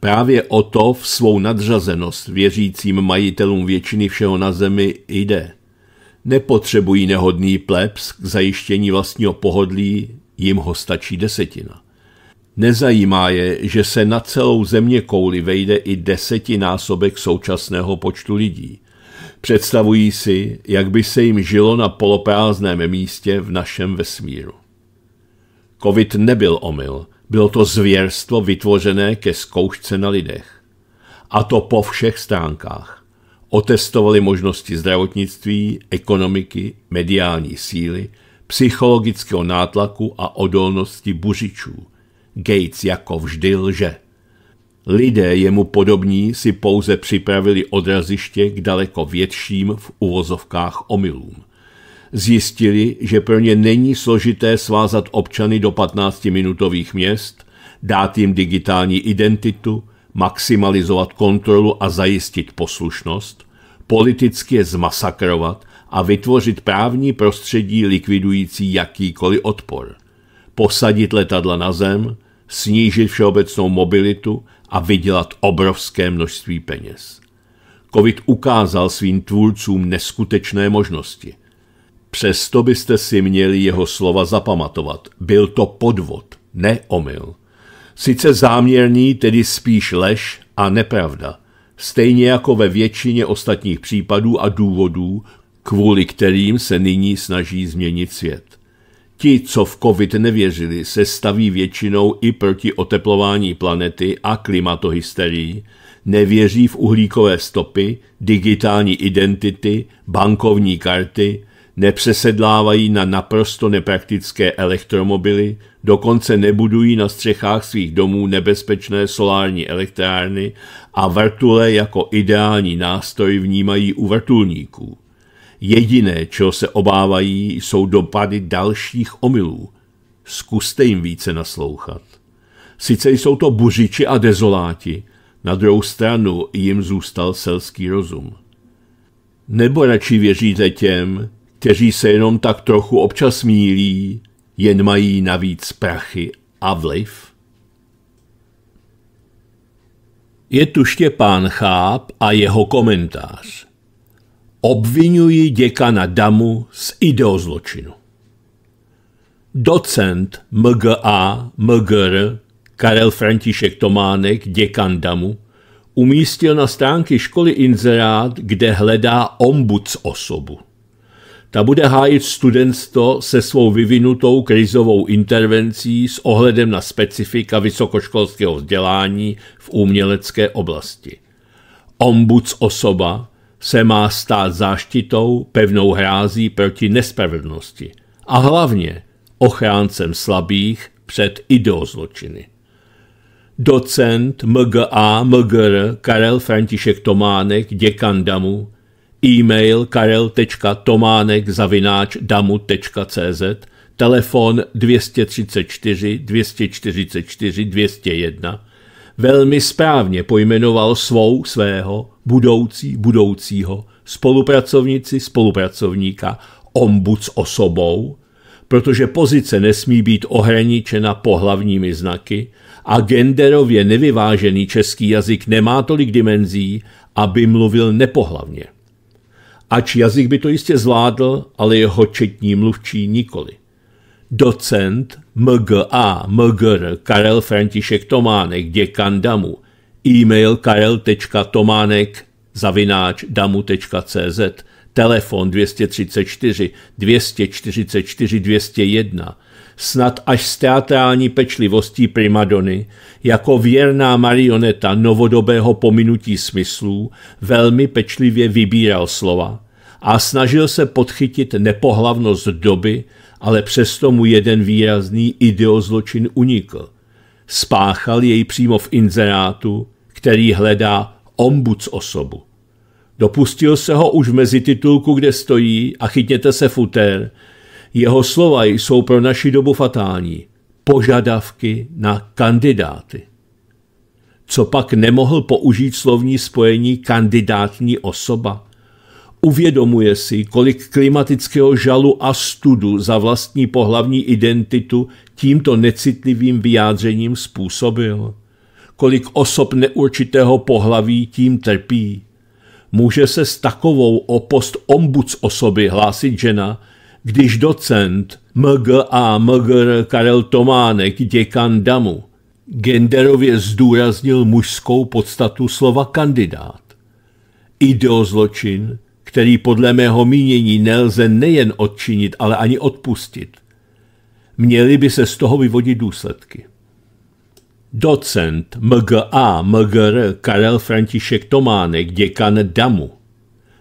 Právě o to v svou nadřazenost věřícím majitelům většiny všeho na Zemi jde. Nepotřebují nehodný plebs k zajištění vlastního pohodlí, jim ho stačí desetina. Nezajímá je, že se na celou země kouli vejde i desetinásobek současného počtu lidí. Představují si, jak by se jim žilo na poloprázdném místě v našem vesmíru. Covid nebyl omyl, bylo to zvěrstvo vytvořené ke zkoušce na lidech. A to po všech stránkách. Otestovali možnosti zdravotnictví, ekonomiky, mediální síly, psychologického nátlaku a odolnosti buřičů – Gates jako vždy lže. Lidé jemu podobní si pouze připravili odraziště k daleko větším v uvozovkách omylům. Zjistili, že pro ně není složité svázat občany do 15-minutových měst, dát jim digitální identitu, maximalizovat kontrolu a zajistit poslušnost, politicky je zmasakrovat a vytvořit právní prostředí likvidující jakýkoliv odpor. Posadit letadla na zem, snížit všeobecnou mobilitu a vydělat obrovské množství peněz. Covid ukázal svým tvůrcům neskutečné možnosti. Přesto byste si měli jeho slova zapamatovat. Byl to podvod, ne omyl. Sice záměrný, tedy spíš lež a nepravda. Stejně jako ve většině ostatních případů a důvodů, kvůli kterým se nyní snaží změnit svět. Ti, co v COVID nevěřili, se staví většinou i proti oteplování planety a klimatohysterii, nevěří v uhlíkové stopy, digitální identity, bankovní karty, nepřesedlávají na naprosto nepraktické elektromobily, dokonce nebudují na střechách svých domů nebezpečné solární elektrárny a vrtule jako ideální nástroj vnímají u vrtulníků. Jediné, čeho se obávají, jsou dopady dalších omylů. Zkuste jim více naslouchat. Sice jsou to buřiči a dezoláti, na druhou stranu jim zůstal selský rozum. Nebo radši věříte těm, kteří se jenom tak trochu občas mílí, jen mají navíc prachy a vliv? Je tu Štěpán Cháp a jeho komentář. Obvinuji děkana Damu z ideozločinu. Docent MGA MGR Karel František Tománek, děkan Damu, umístil na stránky školy inzerát, kde hledá ombuds osobu. Ta bude hájit studentstvo se svou vyvinutou krizovou intervencí s ohledem na specifika vysokoškolského vzdělání v umělecké oblasti. Ombuds osoba se má stát záštitou, pevnou hrází proti nespravedlnosti a hlavně ochráncem slabých před ideozločiny. Docent MGA MGR Karel František Tománek, děkan DAMu, e-mail karel.tománek-damu.cz, telefon 234 244 201, velmi správně pojmenoval svou, svého, budoucí, budoucího, spolupracovnici, spolupracovníka, ombuds osobou, protože pozice nesmí být ohraničena pohlavními znaky a genderově nevyvážený český jazyk nemá tolik dimenzí, aby mluvil nepohlavně. Ač jazyk by to jistě zvládl, ale jeho četní mluvčí nikoli docent MGA MGR Karel František Tománek, děkan Damu, e-mail karel.tománek zavináč damu.cz, telefon 234 244 201, snad až s teatrální pečlivostí primadony, jako věrná marioneta novodobého pominutí smyslů, velmi pečlivě vybíral slova a snažil se podchytit nepohlavnost doby, ale přesto mu jeden výrazný ideozločin unikl. Spáchal jej přímo v inzerátu, který hledá ombuds osobu. Dopustil se ho už mezi titulku, kde stojí, a chytněte se futér. Jeho slova jsou pro naši dobu fatální. Požadavky na kandidáty. Co pak nemohl použít slovní spojení kandidátní osoba? Uvědomuje si, kolik klimatického žalu a studu za vlastní pohlavní identitu tímto necitlivým vyjádřením způsobil. Kolik osob neurčitého pohlaví tím trpí. Může se s takovou o post ombuds osoby hlásit žena, když docent MG a MGR Karel Tománek, děkan Damu, genderově zdůraznil mužskou podstatu slova kandidát. Ideozločin, který podle mého mínění nelze nejen odčinit, ale ani odpustit. Měly by se z toho vyvodit důsledky. Docent MGA MGR Karel František Tománek, děkan DAMu,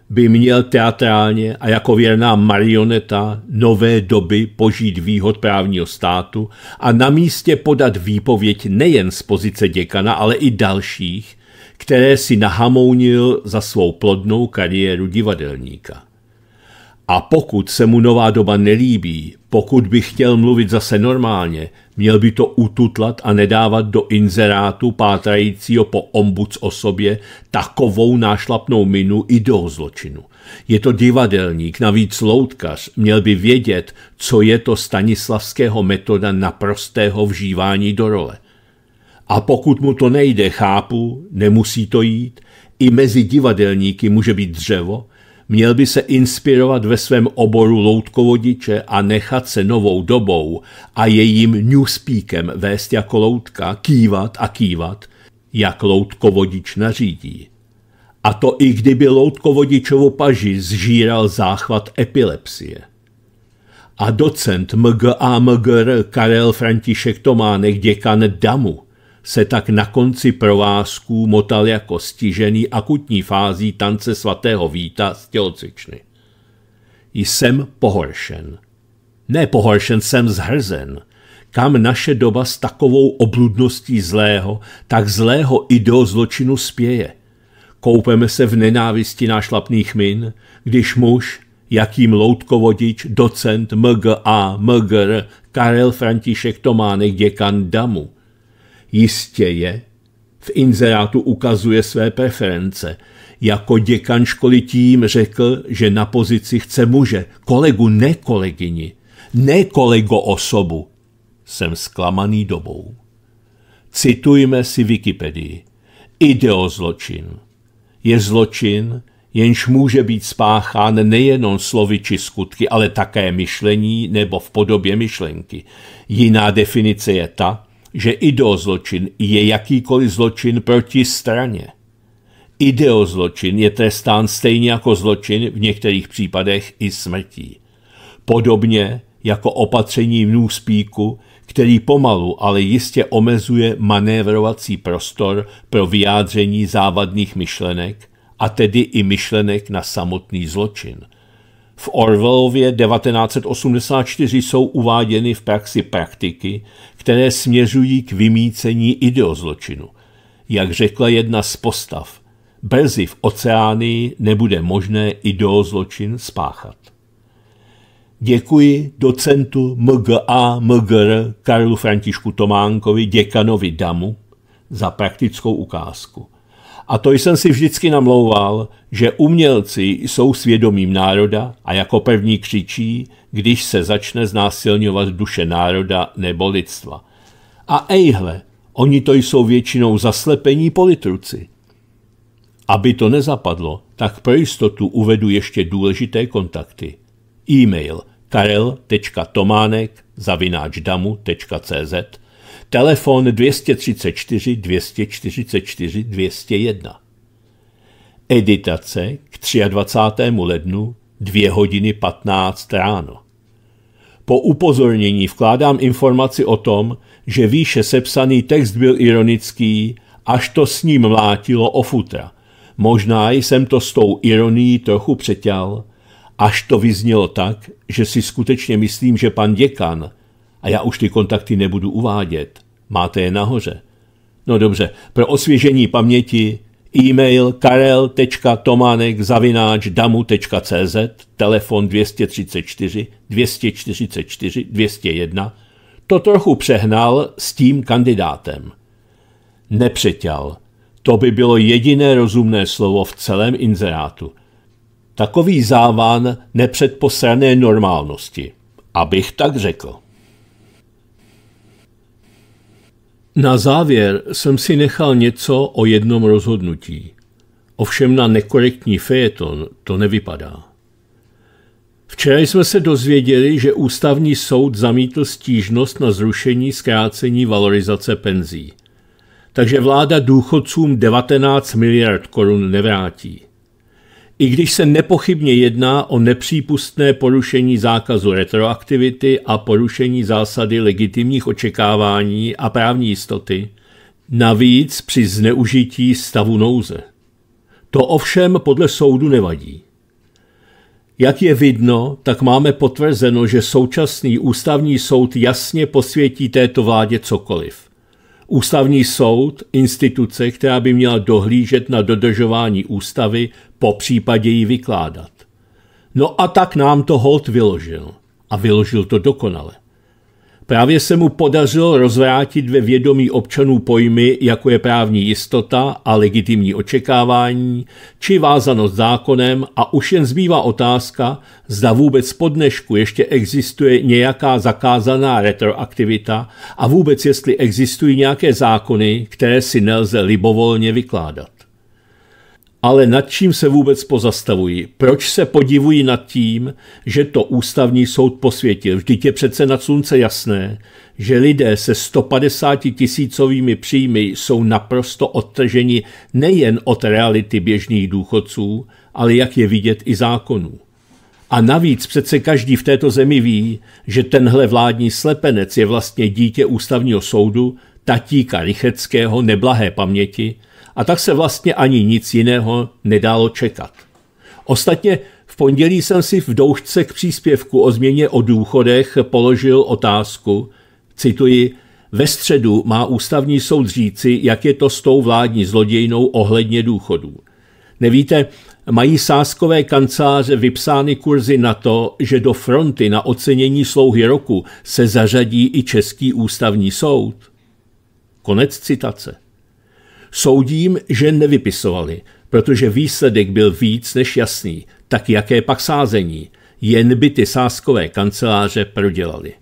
by měl teatrálně a jako věrná marioneta nové doby požít výhod právního státu a na místě podat výpověď nejen z pozice děkana, ale i dalších, které si nahamounil za svou plodnou kariéru divadelníka. A pokud se mu nová doba nelíbí, pokud by chtěl mluvit zase normálně, měl by to ututlat a nedávat do inzerátu pátrajícího po ombuds osobě takovou nášlapnou minu i do zločinu. Je to divadelník, navíc loutkař, měl by vědět, co je to stanislavského metoda naprostého vžívání do role. A pokud mu to nejde, chápu, nemusí to jít, i mezi divadelníky může být dřevo, měl by se inspirovat ve svém oboru loutkovodiče a nechat se novou dobou a jejím newspeakem vést jako loutka, kývat a kývat, jak loutkovodič nařídí. A to i kdyby loutkovodičovu paži zžíral záchvat epilepsie. A docent MGA MGR Karel František Tománek, děkan DAMu, se tak na konci provázků motal jako stižený akutní fází tance svatého Víta z tělocvičny. Jsem pohoršen. Ne pohoršen, jsem zhrzen. Kam naše doba s takovou obludností zlého, tak zlého ideo zločinu spěje? Koupeme se v nenávisti nášlapných min, když muž, jakým loutkovodič, docent MGA, MGR, Karel František Tománek, děkan Damu, Jistě je. V inzerátu ukazuje své preference. Jako děkan školy tím řekl, že na pozici chce muže, kolegu ne kolegyni, ne kolego osobu. Jsem zklamaný dobou. Citujme si Wikipedii. Ideozločin je zločin, jenž může být spáchán nejenom slovy či skutky, ale také myšlení nebo v podobě myšlenky. Jiná definice je ta, že ideozločin je jakýkoliv zločin proti straně. Ideozločin je trestán stejně jako zločin v některých případech i smrtí. Podobně jako opatření v spíku, který pomalu, ale jistě omezuje manévrovací prostor pro vyjádření závadných myšlenek, a tedy i myšlenek na samotný zločin – v Orwellově 1984 jsou uváděny v praxi praktiky, které směřují k vymícení ideozločinu. Jak řekla jedna z postav, brzy v oceány nebude možné ideozločin spáchat. Děkuji docentu MGA MGR Karlu Františku Tománkovi, děkanovi DAMu, za praktickou ukázku. A to jsem si vždycky namlouval, že umělci jsou svědomím národa a jako pevní křičí, když se začne znásilňovat duše národa nebo lidstva. A ejhle, oni to jsou většinou zaslepení politruci. Aby to nezapadlo, tak pro jistotu uvedu ještě důležité kontakty. E-mail karel.tománek zavináčdamu.cz Telefon 234 244 201. Editace k 23. lednu 2 hodiny 15 ráno. Po upozornění vkládám informaci o tom, že výše sepsaný text byl ironický, až to s ním mlátilo o futra. Možná jsem to s tou ironií trochu přetěl, až to vyznělo tak, že si skutečně myslím, že pan děkan, a já už ty kontakty nebudu uvádět, Máte je nahoře. No dobře, pro osvěžení paměti e-mail karel.tomanek.damu.cz, telefon 234 244 201. To trochu přehnal s tím kandidátem. Nepřetěl. To by bylo jediné rozumné slovo v celém inzerátu. Takový závan nepředposrané normálnosti. Abych tak řekl. Na závěr jsem si nechal něco o jednom rozhodnutí. Ovšem na nekorektní fejeton to nevypadá. Včera jsme se dozvěděli, že ústavní soud zamítl stížnost na zrušení zkrácení valorizace penzí. Takže vláda důchodcům 19 miliard korun nevrátí i když se nepochybně jedná o nepřípustné porušení zákazu retroaktivity a porušení zásady legitimních očekávání a právní jistoty, navíc při zneužití stavu nouze. To ovšem podle soudu nevadí. Jak je vidno, tak máme potvrzeno, že současný ústavní soud jasně posvětí této vládě cokoliv. Ústavní soud, instituce, která by měla dohlížet na dodržování ústavy, po případě ji vykládat. No a tak nám to Holt vyložil. A vyložil to dokonale. Právě se mu podařilo rozvrátit ve vědomí občanů pojmy, jako je právní jistota a legitimní očekávání, či vázanost zákonem a už jen zbývá otázka, zda vůbec pod dnešku ještě existuje nějaká zakázaná retroaktivita a vůbec jestli existují nějaké zákony, které si nelze libovolně vykládat. Ale nad čím se vůbec pozastavují? Proč se podivují nad tím, že to ústavní soud posvětil? Vždyť je přece nad slunce jasné, že lidé se 150 tisícovými příjmy jsou naprosto odtrženi nejen od reality běžných důchodců, ale jak je vidět i zákonů. A navíc přece každý v této zemi ví, že tenhle vládní slepenec je vlastně dítě ústavního soudu, tatíka Rycheckého neblahé paměti, a tak se vlastně ani nic jiného nedalo čekat. Ostatně v pondělí jsem si v doušce k příspěvku o změně o důchodech položil otázku, cituji, ve středu má ústavní soud říci, jak je to s tou vládní zlodějnou ohledně důchodů. Nevíte, mají sáskové kanceláře vypsány kurzy na to, že do fronty na ocenění slouhy roku se zařadí i Český ústavní soud. Konec citace. Soudím, že nevypisovali, protože výsledek byl víc než jasný, tak jaké pak sázení, jen by ty sázkové kanceláře prodělali.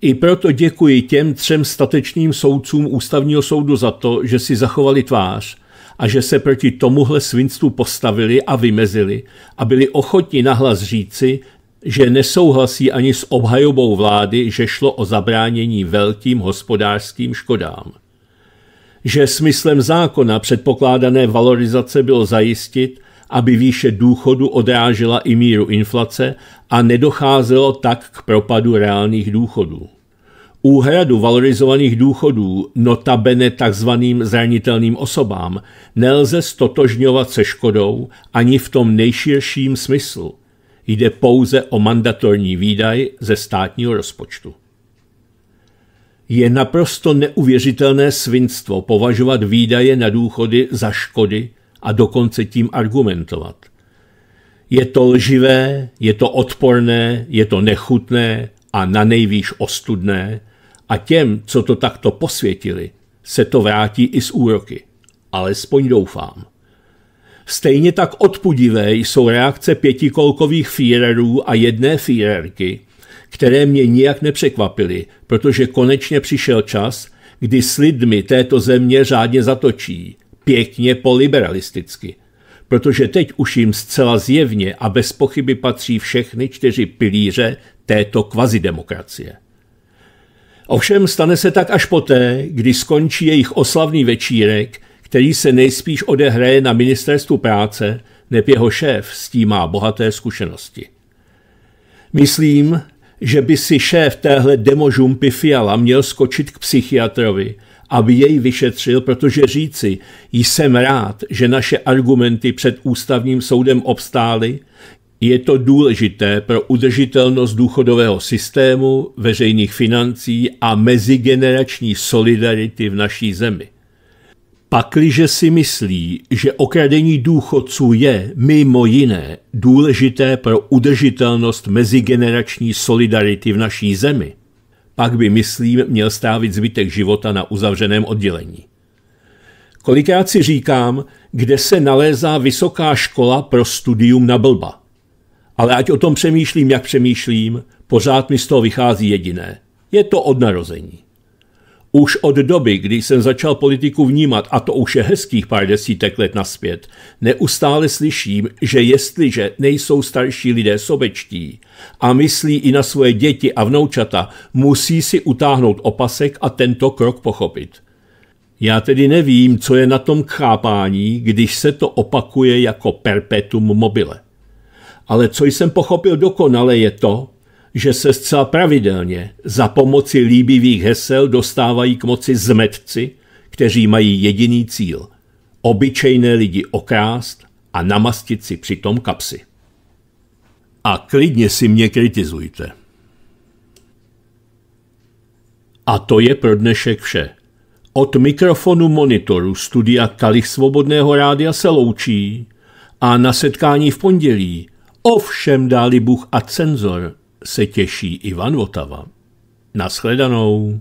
I proto děkuji těm třem statečným soudcům ústavního soudu za to, že si zachovali tvář a že se proti tomuhle svinstvu postavili a vymezili a byli ochotni nahlas říci, že nesouhlasí ani s obhajobou vlády, že šlo o zabránění velkým hospodářským škodám že smyslem zákona předpokládané valorizace bylo zajistit, aby výše důchodu odrážela i míru inflace a nedocházelo tak k propadu reálných důchodů. Úhradu valorizovaných důchodů, notabene takzvaným zranitelným osobám, nelze stotožňovat se škodou ani v tom nejširším smyslu. Jde pouze o mandatorní výdaj ze státního rozpočtu. Je naprosto neuvěřitelné svinstvo považovat výdaje na důchody za škody a dokonce tím argumentovat. Je to lživé, je to odporné, je to nechutné a na nejvýš ostudné a těm, co to takto posvětili, se to vrátí i z úroky. Alespoň doufám. Stejně tak odpudivé jsou reakce pětikolkových fírerů a jedné fírerky – které mě nijak nepřekvapily, protože konečně přišel čas, kdy s lidmi této země řádně zatočí, pěkně poliberalisticky. Protože teď už jim zcela zjevně a bez pochyby patří všechny čtyři pilíře této kvazidemokracie. Ovšem stane se tak až poté, kdy skončí jejich oslavný večírek, který se nejspíš odehraje na ministerstvu práce, neb jeho šéf s tím má bohaté zkušenosti. Myslím, že by si šéf téhle demožumpy Fiala měl skočit k psychiatrovi, aby jej vyšetřil, protože říci, jsem rád, že naše argumenty před ústavním soudem obstály, je to důležité pro udržitelnost důchodového systému, veřejných financí a mezigenerační solidarity v naší zemi. Pakliže si myslí, že okradení důchodců je mimo jiné důležité pro udržitelnost mezigenerační solidarity v naší zemi, pak by, myslím, měl strávit zbytek života na uzavřeném oddělení. Kolikrát si říkám, kde se nalézá vysoká škola pro studium na blba. Ale ať o tom přemýšlím, jak přemýšlím, pořád mi z toho vychází jediné. Je to od narození. Už od doby, kdy jsem začal politiku vnímat, a to už je hezkých pár desítek let naspět, neustále slyším, že jestliže nejsou starší lidé sobečtí a myslí i na svoje děti a vnoučata, musí si utáhnout opasek a tento krok pochopit. Já tedy nevím, co je na tom chápání, když se to opakuje jako perpetuum mobile. Ale co jsem pochopil dokonale je to, že se zcela pravidelně za pomoci líbivých hesel dostávají k moci zmetci, kteří mají jediný cíl – obyčejné lidi okrást a namastit si přitom kapsy. A klidně si mě kritizujte. A to je pro dnešek vše. Od mikrofonu monitoru studia Kalich Svobodného rádia se loučí a na setkání v pondělí ovšem dáli Bůh a cenzor se těší Ivan Votava. Naschledanou.